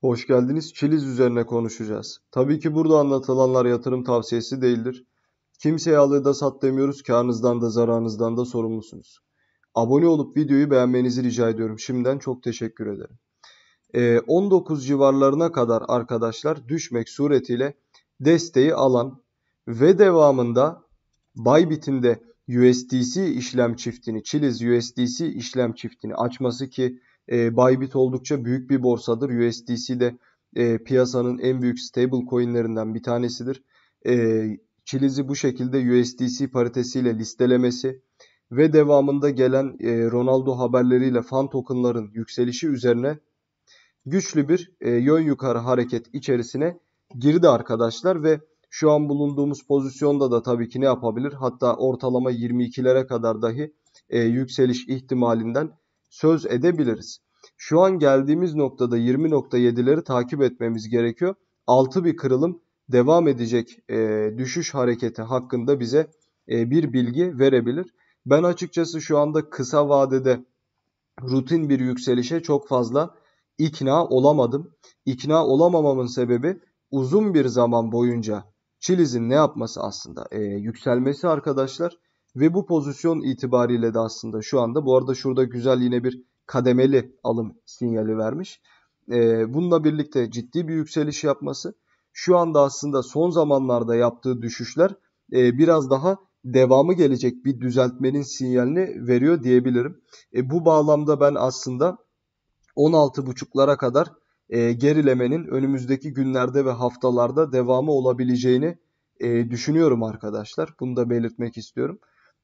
Hoş geldiniz. Çiliz üzerine konuşacağız. Tabii ki burada anlatılanlar yatırım tavsiyesi değildir. Kimseye al da sat demiyoruz. Karnınızdan da zararınızdan da sorumlusunuz. Abone olup videoyu beğenmenizi rica ediyorum. Şimdiden çok teşekkür ederim. 19 ee, civarlarına kadar arkadaşlar düşmek suretiyle desteği alan ve devamında Bybit'in de USDC işlem çiftini, Chiliz USDC işlem çiftini açması ki e, Bybit oldukça büyük bir borsadır. USDC de e, piyasanın en büyük stable coinlerinden bir tanesidir. E, Chili'si bu şekilde USDC paritesiyle listelemesi ve devamında gelen e, Ronaldo haberleriyle fan tokenların yükselişi üzerine güçlü bir e, yön yukarı hareket içerisine girdi arkadaşlar ve şu an bulunduğumuz pozisyonda da tabii ki ne yapabilir? Hatta ortalama 22'lere kadar dahi e, yükseliş ihtimalinden söz edebiliriz. Şu an geldiğimiz noktada 20.7'leri takip etmemiz gerekiyor. Altı bir kırılım devam edecek e, düşüş hareketi hakkında bize e, bir bilgi verebilir. Ben açıkçası şu anda kısa vadede rutin bir yükselişe çok fazla ikna olamadım. İkna olamamamın sebebi uzun bir zaman boyunca Çiliz'in ne yapması aslında? E, yükselmesi arkadaşlar ve bu pozisyon itibariyle de aslında şu anda bu arada şurada güzel yine bir kademeli alım sinyali vermiş. E, bununla birlikte ciddi bir yükseliş yapması şu anda aslında son zamanlarda yaptığı düşüşler e, biraz daha devamı gelecek bir düzeltmenin sinyalini veriyor diyebilirim. E, bu bağlamda ben aslında 16.5'lara kadar e, gerilemenin önümüzdeki günlerde ve haftalarda devamı olabileceğini e, düşünüyorum arkadaşlar. Bunu da belirtmek istiyorum.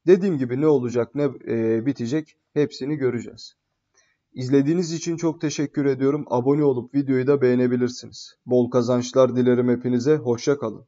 Dediğim gibi ne olacak ne e, bitecek hepsini göreceğiz. İzlediğiniz için çok teşekkür ediyorum. Abone olup videoyu da beğenebilirsiniz. Bol kazançlar dilerim hepinize. Hoşça kalın.